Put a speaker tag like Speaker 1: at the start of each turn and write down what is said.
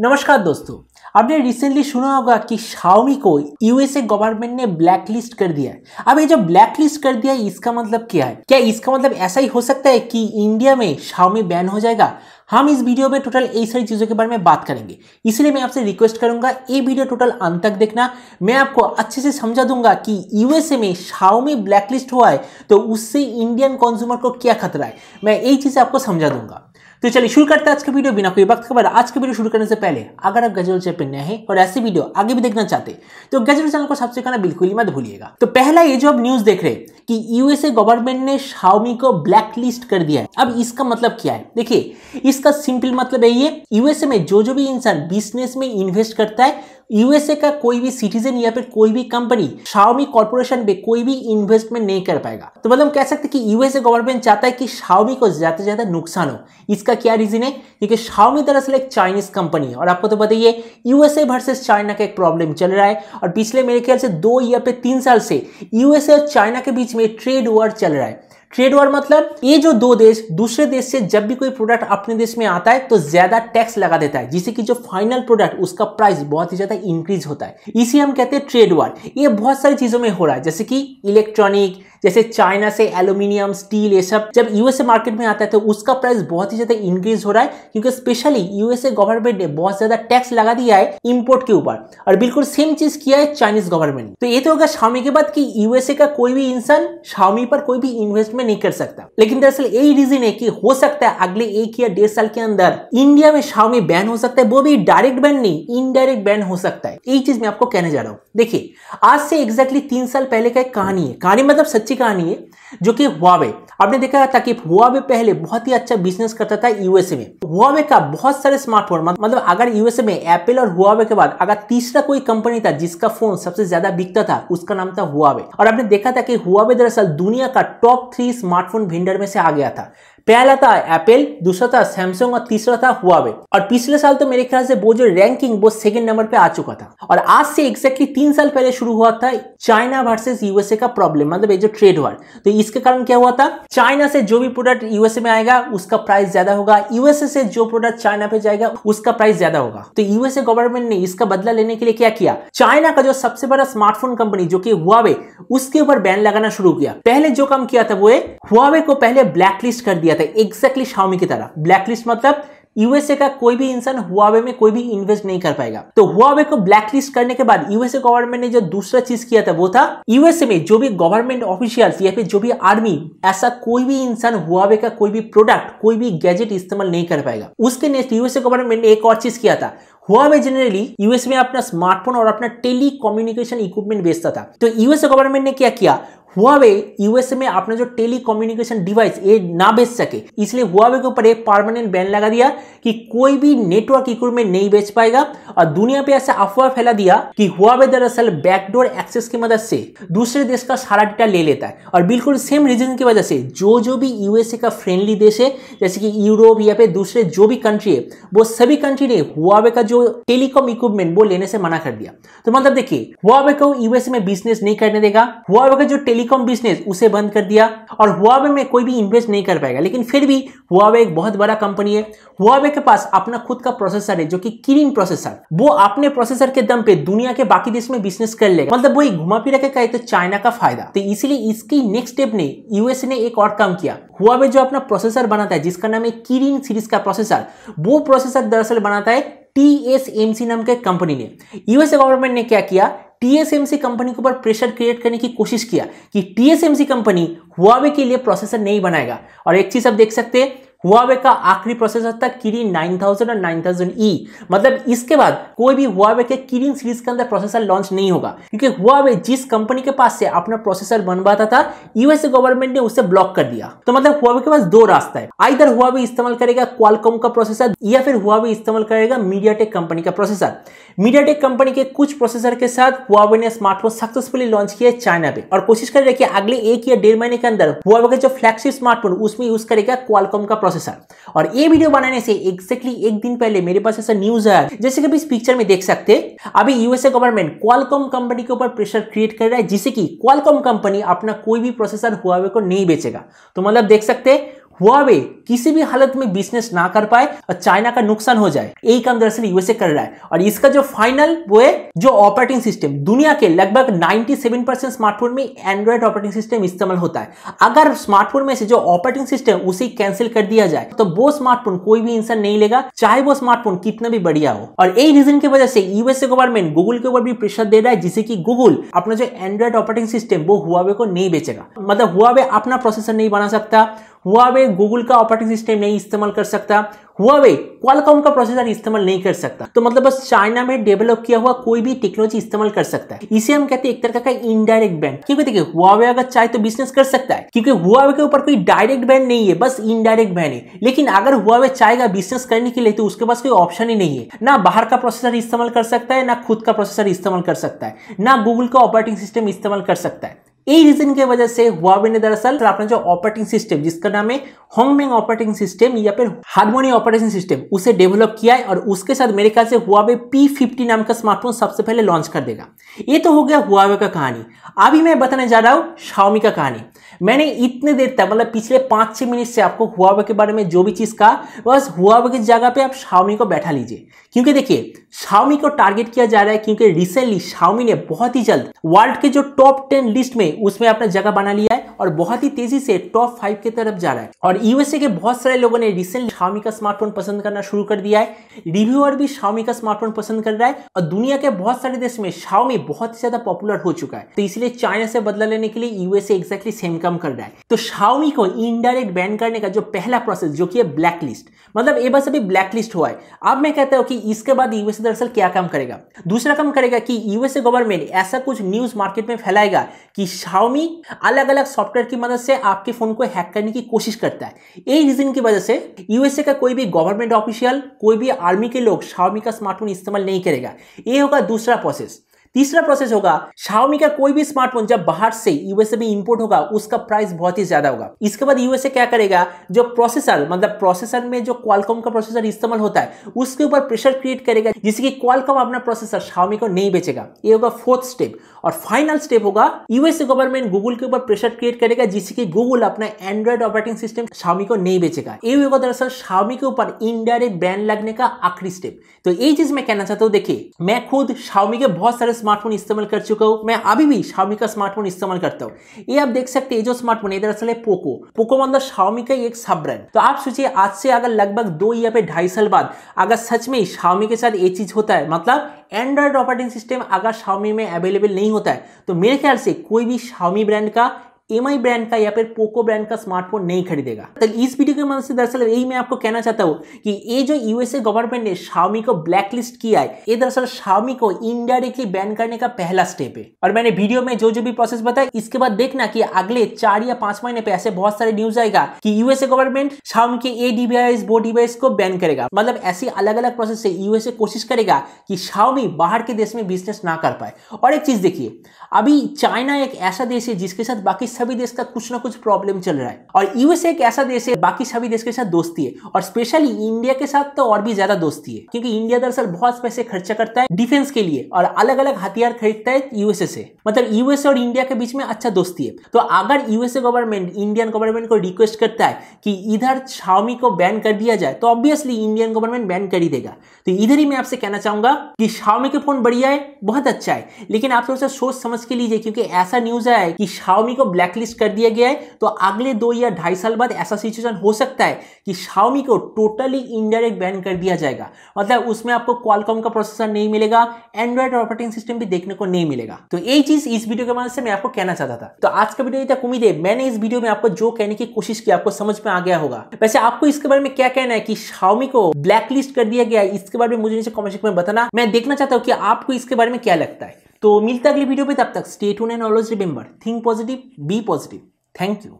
Speaker 1: नमस्कार दोस्तों आपने रिसेंटली सुना होगा कि शाओमी को यूएसए गवर्नमेंट ने ब्लैक लिस्ट कर दिया है अब ये जो ब्लैक लिस्ट कर दिया है इसका मतलब क्या है क्या इसका मतलब ऐसा ही हो सकता है कि इंडिया में शाओमी बैन हो जाएगा हम इस वीडियो में टोटल यही सारी चीज़ों के बारे में बात करेंगे इसलिए मैं आपसे रिक्वेस्ट करूंगा ये वीडियो टोटल अंत तक देखना मैं आपको अच्छे से समझा दूंगा कि यूएसए में शाओमी ब्लैकलिस्ट हुआ है तो उससे इंडियन कंज्यूमर को क्या खतरा है मैं यही चीज़ आपको समझा दूंगा तो चलिए शुरू करते हैं आज का वीडियो बिना कोई वक्त खबर आज का वीडियो शुरू करने से पहले अगर आप गजल चैप नए हैं और ऐसे वीडियो आगे भी देखना चाहते तो गजल चैनल को सबसे करना बिल्कुल ही मत भूलिएगा तो पहला ये जो आप न्यूज देख रहे हैं कि यूएसए गवर्नमेंट ने शाओमी को ब्लैक लिस्ट कर दिया है अब इसका मतलब क्या है देखिए इसका सिंपल मतलब है ये यूएसए में जो जो भी इंसान बिजनेस में इन्वेस्ट करता है यूएसए का कोई भी सिटीजन या फिर कोई भी कंपनी शाओमी कॉर्पोरेशन पे कोई भी इन्वेस्टमेंट नहीं कर पाएगा तो मतलब कह सकते कि यूएसए गवर्नमेंट चाहता है कि शाओमी को ज्यादा से ज्यादा नुकसान हो इसका क्या रीजन है क्योंकि शाओमी दरअसल एक चाइनीज कंपनी है और आपको तो बताइए यूएसए वर्सेस चाइना का एक प्रॉब्लम चल रहा है और पिछले मेरे ख्याल से दो या फिर तीन साल से यूएसए और चाइना के बीच में ट्रेड वॉर चल रहा है ट्रेड वॉर मतलब ये जो दो देश दूसरे देश से जब भी कोई प्रोडक्ट अपने देश में आता है तो ज्यादा टैक्स लगा देता है जिससे कि जो फाइनल प्रोडक्ट उसका प्राइस बहुत ही ज्यादा इंक्रीज होता है इसी हम कहते हैं ट्रेड वॉर ये बहुत सारी चीजों में हो रहा है जैसे कि इलेक्ट्रॉनिक जैसे चाइना से एल्यूमिनियम स्टील ये सब जब यूएसए मार्केट में आता है तो उसका प्राइस बहुत ही ज्यादा इंक्रीज हो रहा है क्योंकि स्पेशली यूएसए गवर्नमेंट ने बहुत ज्यादा टैक्स लगा दिया है इम्पोर्ट के ऊपर और बिल्कुल सेम चीज किया है चाइनीज गवर्नमेंट तो ये तो होगा शामी के बाद की यूएसए का कोई भी इंसान शामी पर कोई भी इन्वेस्टमेंट नहीं कर सकता लेकिन दरअसल यही रीजन है कि हो सकता है अगले एक या डेढ़ साल के अंदर इंडिया में शामी बैन हो सकता है वो भी डायरेक्ट बैन नहीं इनडायरेक्ट बैन हो सकता है यही चीज मैं आपको कहने जा रहा हूँ देखिए आज से एग्जैक्टली तीन साल पहले का एक कहानी है कहानी मतलब सच अच्छी कहानी है जो कि हुआवे आपने देखा था कि हुआवे पहले बहुत ही अच्छा बिजनेस करता था यूएसए में हुआवे का बहुत सारे स्मार्टफोन मतलब अगर यूएसए में एप्पल और हुआवे के बाद अगर तीसरा कोई कंपनी था जिसका फोन सबसे ज्यादा बिकता था उसका नाम था हुआवे और आपने देखा था कि हुआवे दरअसल दुनिया का टॉप थ्री स्मार्टफोन वेंडर में से आ गया था पहला था एप्पल दूसरा था सैमसंग और तीसरा था हुआवे और पिछले साल तो मेरे ख्याल से वो जो रैंकिंग वो सेकंड नंबर पे आ चुका था और आज से एक्जैक्टली तीन साल पहले शुरू हुआ था चाइना वर्सेस यूएसए का प्रॉब्लम मतलब ये जो ट्रेड वॉर तो इसके कारण क्या हुआ था चाइना से जो भी प्रोडक्ट यूएसए में आएगा उसका प्राइस ज्यादा होगा यूएसए से जो प्रोडक्ट चाइना पे जाएगा उसका प्राइस ज्यादा होगा तो यूएसए गवर्नमेंट ने इसका बदला लेने के लिए क्या किया चाइना का जो सबसे बड़ा स्मार्टफोन कंपनी जो की हुआवे उसके ऊपर बैन लगाना शुरू किया पहले जो काम किया था वो हुआवे को पहले ब्लैकलिस्ट कर दिया जाता है एग्जैक्टली शाओमी की तरह ब्लैकलिस्ट मतलब यूएसए का कोई भी इंसान हुआवे में कोई भी इन्वेस्ट नहीं कर पाएगा तो हुआवे को ब्लैकलिस्ट करने के बाद यूएसए गवर्नमेंट ने जो दूसरा चीज किया था वो था यूएसए में जो भी गवर्नमेंट ऑफिशियल या फिर जो भी आर्मी ऐसा कोई भी इंसान हुआवे का कोई भी प्रोडक्ट कोई भी गैजेट इस्तेमाल नहीं कर पाएगा उसके नेक्स्ट यूएसए गवर्नमेंट ने एक और चीज किया था हुआ में जनरली यूएस में अपना स्मार्टफोन और अपना टेली कम्युनिकेशन इक्विपमेंट बेचता था तो यूएस गवर्नमेंट ने क्या किया हुआवे यूएस में अपना जो टेली कम्युनिकेशन डिवाइस ये ना बेच सके इसलिए हुआवे के ऊपर एक परमानेंट बैन लगा दिया कि कोई भी नेटवर्क इक्विपमेंट नहीं बेच पाएगा और दुनिया पे ऐसा अफवाह फैला दिया कि हुआवे दरअसल बैकडोर एक्सेस की मदद से दूसरे देश का सारा डेटा ले लेता है और बिल्कुल सेम रीजन की वजह से जो जो भी यूएसए का फ्रेंडली देश है जैसे कि यूरोप या फिर दूसरे जो भी कंट्री है वो सभी कंट्री ने हुआवे का जो टेलीकॉम इक्विपमेंट वो लेने से मना कर दिया तो मतलब देखिए हुआवे को यूएस में बिजनेस नहीं करने देगा हुआवे का जो टेलीकॉम बिजनेस उसे बंद कर दिया और हुआवे में कोई भी इन्वेस्ट नहीं कर पाएगा लेकिन फिर भी हुआवे एक बहुत बड़ा कंपनी है हुआवे के पास अपना खुद का प्रोसेसर है जो कि किरिन प्रोसेसर वो अपने प्रोसेसर के दम पे दुनिया के बाकी देश में बिजनेस कर लेगा मतलब वही घुमा फिरा के कहे तो चाइना का फायदा तो इसलिए इसकी नेक्स्ट स्टेप ने यूएस ने एक और काम किया हुआवे जो अपना प्रोसेसर बनाता है जिसका नाम है किरिन सीरीज का प्रोसेसर वो प्रोसेसर दरअसल बनाता है टीएसएमसी नाम के कंपनी ने यूएस गवर्नमेंट ने क्या किया टीएसएमसी कंपनी के ऊपर प्रेशर क्रिएट करने की कोशिश किया कि टीएसएमसी कंपनी हुआवे के लिए प्रोसेसर नहीं बनाएगा और एक चीज आप देख सकते हैं हुआवे का आखिरी प्रोसेसर था किरीन 9000 और 9000E मतलब इसके बाद कोई भी हुआवे के किरिन सीरीज के अंदर प्रोसेसर लॉन्च नहीं होगा क्योंकि हुआवे जिस कंपनी के पास से अपना प्रोसेसर बनवाता था यूएसए गवर्नमेंट ने उसे ब्लॉक कर दिया तो मतलब हुआवे के पास दो रास्ता है आइधर हुआवे इस्तेमाल करेगा क्वालकॉम का प्रोसेसर या फिर हुआवे इस्तेमाल करेगा मीडिया कंपनी का प्रोसेसर मीडिया कंपनी के कुछ प्रोसेसर के साथ हुआवे ने स्मार्टफोन सक्सेसफुली लॉन्च किया चाइना पे और कोशिश कर रहे है कि अगले एक या डेढ़ महीने के अंदर हुआवे का जो फ्लैगशिप स्मार्टफोन उसमें यूज करेगा क्वालकॉम का प्रोसेसर और ये वीडियो बनाने से एक्जेक्टली एक दिन पहले मेरे पास ऐसा न्यूज आया जैसे कि इस पिक्चर में देख सकते अभी यूएसए गवर्नमेंट क्वालकॉम कंपनी के ऊपर प्रेशर क्रिएट कर रहा है जिससे कि क्वालकॉम कंपनी अपना कोई भी प्रोसेसर हुआवे को नहीं बेचेगा तो मतलब देख सकते हुआवे किसी भी हालत में बिजनेस ना कर पाए और चाइना का नुकसान हो जाए यही काम दरअसल यूएसए कर रहा है और इसका जो फाइनल वो है जो ऑपरेटिंग सिस्टम दुनिया के लगभग 97 परसेंट स्मार्टफोन में एंड्रॉइड ऑपरेटिंग सिस्टम इस्तेमाल होता है अगर स्मार्टफोन में से जो ऑपरेटिंग सिस्टम उसे कैंसिल कर दिया जाए तो वो स्मार्टफोन कोई भी इंसान नहीं लेगा चाहे वो स्मार्टफोन कितना भी बढ़िया हो और यही रीजन की वजह से यूएसए गवर्नमेंट गूगल के ऊपर भी प्रेशर दे रहा है जिससे कि गूगल अपना जो एंड्रॉइड ऑपरेटिंग सिस्टम वो हुआवे को नहीं बेचेगा मतलब हुआवे अपना प्रोसेसर नहीं बना सकता हुआवे गूगल का ऑपरेटिंग सिस्टम नहीं इस्तेमाल कर सकता हुआवे क्वालकॉम का प्रोसेसर इस्तेमाल नहीं कर सकता तो मतलब बस चाइना में डेवलप किया हुआ कोई भी टेक्नोलॉजी इस्तेमाल कर सकता है इसे हम कहते हैं एक तरह का इनडायरेक्ट बैन क्योंकि देखिए हुआवे अगर चाहे तो बिजनेस कर सकता है क्योंकि हुआवे के ऊपर कोई डायरेक्ट बैन नहीं है बस इनडायरेक्ट बैन है लेकिन अगर हुआवे चाहेगा बिजनेस करने के लिए तो उसके पास कोई ऑप्शन ही नहीं है ना बाहर का प्रोसेसर इस्तेमाल कर सकता है ना खुद का प्रोसेसर इस्तेमाल कर सकता है ना गूगल का ऑपरेटिंग सिस्टम इस्तेमाल कर सकता है यही रीजन के वजह से हुआवे ने दरअसल अपना जो ऑपरेटिंग सिस्टम जिसका नाम है होंगमेंग ऑपरेटिंग सिस्टम या फिर हारमोनी ऑपरेटिंग सिस्टम उसे डेवलप किया है और उसके साथ मेरे ख्याल से हुआवे फिफ्टी नाम का स्मार्टफोन सबसे पहले लॉन्च कर देगा ये तो हो गया हुआवे का कहानी अभी मैं बताने जा रहा हूँ शाओमी का कहानी मैंने इतने देर तक मतलब पिछले पाँच छः मिनट से आपको हुआवे के बारे में जो भी चीज़ कहा बस हुआवे की जगह पर आप शाओमी को बैठा लीजिए क्योंकि देखिए शाओमी को टारगेट किया जा रहा है क्योंकि रिसेंटली शाओमी ने बहुत ही जल्द वर्ल्ड के जो टॉप टेन लिस्ट में उसमें आपने जगह बना लिया और बहुत ही तेजी से टॉप फाइव की तरफ जा रहा है और यूएसए के बहुत सारे लोगों ने रिसेंटली शामी का स्मार्टफोन पसंद करना शुरू कर दिया है रिव्यूअर भी शामी का स्मार्टफोन पसंद कर रहा है और दुनिया के बहुत सारे देश में शाओमी बहुत ही ज्यादा पॉपुलर हो चुका है तो इसलिए चाइना से बदला लेने के लिए यूएसए एक्जैक्टली सेम काम कर रहा है तो शाओमी को इनडायरेक्ट बैन करने का जो पहला प्रोसेस जो कि है लिस्ट मतलब ये बस अभी ब्लैक लिस्ट हुआ है अब मैं कहता हूँ कि इसके बाद यूएसए दरअसल क्या काम करेगा दूसरा काम करेगा कि यूएसए गवर्नमेंट ऐसा कुछ न्यूज मार्केट में फैलाएगा कि शाओमी अलग अलग सॉफ्ट सॉफ्टवेयर की मदद से आपके फ़ोन को हैक करने की कोशिश करता है यही रीज़न की वजह से यूएसए का कोई भी गवर्नमेंट ऑफिशियल कोई भी आर्मी के लोग शाओमी का स्मार्टफोन इस्तेमाल नहीं करेगा ये होगा दूसरा प्रोसेस तीसरा प्रोसेस होगा शाओमी का कोई भी स्मार्टफोन जब बाहर से यूएसए में इंपोर्ट होगा उसका प्राइस बहुत ही ज्यादा होगा इसके बाद यूएसए क्या करेगा जो प्रोसेसर मतलब प्रोसेसर में जो क्वालकॉम का प्रोसेसर इस्तेमाल होता है उसके ऊपर प्रेशर क्रिएट करेगा जिससे कि क्वालकॉम अपना प्रोसेसर शाओमी को नहीं बेचेगा ये होगा फोर्थ स्टेप और फाइनल स्टेप होगा यूएसए गवर्नमेंट गूगल के ऊपर प्रेशर क्रिएट करेगा जिससे कि गूगल अपना एंड्रॉइड ऑपरेटिंग सिस्टम शाओमी को नहीं बेचेगा ये होगा दरअसल शाओमी के ऊपर इनडायरेक्ट बैन लगने का आखिरी स्टेप तो ये चीज मैं कहना चाहता हूँ देखिए मैं खुद शाओमी के बहुत सारे स्मार्टफोन इस्तेमाल कर चुका हूँ मैं अभी भी शाओमी का स्मार्टफोन इस्तेमाल करता हूँ ये आप देख सकते हैं जो स्मार्टफोन ये दरअसल है पोको पोको मतलब शाओमी का एक सब ब्रांड तो आप सोचिए आज से अगर लगभग दो या फिर ढाई साल बाद अगर सच में शाओमी के साथ ये चीज होता है मतलब एंड्रॉयड ऑपरेटिंग सिस्टम अगर शाओमी में अवेलेबल नहीं होता है तो मेरे ख्याल से कोई भी शाओमी ब्रांड का एम आई ब्रांड का या फिर पोको ब्रांड का स्मार्टफोन नहीं खरीदेगा तो इस वीडियो के मदद से दरअसल यही मैं आपको कहना चाहता हूँ कि ये जो यूएसए गवर्नमेंट ने शाओमी को ब्लैकलिस्ट किया है ये दरअसल शाओमी को इनडायरेक्टली बैन करने का पहला स्टेप है और मैंने वीडियो में जो जो भी प्रोसेस बताया इसके बाद देखना की अगले चार या पांच महीने पे ऐसे बहुत सारे न्यूज आएगा की यूएसए गवर्नमेंट शाओमी के ए डिवाइस वो डिवाइस को बैन करेगा मतलब ऐसे अलग अलग प्रोसेस से यूएसए कोशिश करेगा कि शाओमी बाहर के देश में बिजनेस ना कर पाए और एक चीज देखिए अभी चाइना एक ऐसा देश है जिसके साथ बाकी सभी देश का कुछ ना कुछ प्रॉब्लम चल रहा है और यूएस एक ऐसा देश है बाकी सभी देश के साथ दोस्ती है और स्पेशली इंडिया के साथ तो और भी ज्यादा दोस्ती है क्योंकि इंडिया दरअसल बहुत पैसे खर्चा करता है डिफेंस के लिए और अलग अलग हथियार खरीदता है यूएसए से मतलब यूएसए और इंडिया के बीच में अच्छा दोस्ती है तो अगर यूएसए गवर्नमेंट इंडियन गवर्नमेंट को रिक्वेस्ट करता है कि इधर शाओमी को बैन कर दिया जाए तो ऑब्वियसली इंडियन गवर्नमेंट बैन कर ही देगा तो इधर ही मैं आपसे कहना चाहूंगा कि शाओमी के फोन बढ़िया है बहुत अच्छा है लेकिन आप थोड़ा सा सोच समझ के लीजिए क्योंकि ऐसा न्यूज आया है कि शाओमी को ब्लैक ब्लैकलिस्ट कर दिया गया है तो अगले दो या ढाई साल बाद ऐसा सिचुएशन हो सकता है कि शाओमी को टोटली इनडायरेक्ट बैन कर दिया जाएगा मतलब उसमें आपको क्वालकॉम का प्रोसेसर नहीं मिलेगा एंड्रॉइड ऑपरेटिंग सिस्टम भी देखने को नहीं मिलेगा तो यही चीज इस वीडियो के माध्यम से मैं आपको कहना चाहता था तो आज का वीडियो तक उम्मीद है मैंने इस वीडियो में आपको जो कहने की कोशिश की आपको समझ में आ गया होगा वैसे आपको इसके बारे में क्या कहना है कि शाओमी को ब्लैकलिस्ट कर दिया गया है इसके बारे में मुझे नीचे कॉमेंट सेक्शन में बताना मैं देखना चाहता हूँ कि आपको इसके बारे में क्या लगता है तो मिलते अगली वीडियो पे तब तक stay tuned always remember think positive be positive thank you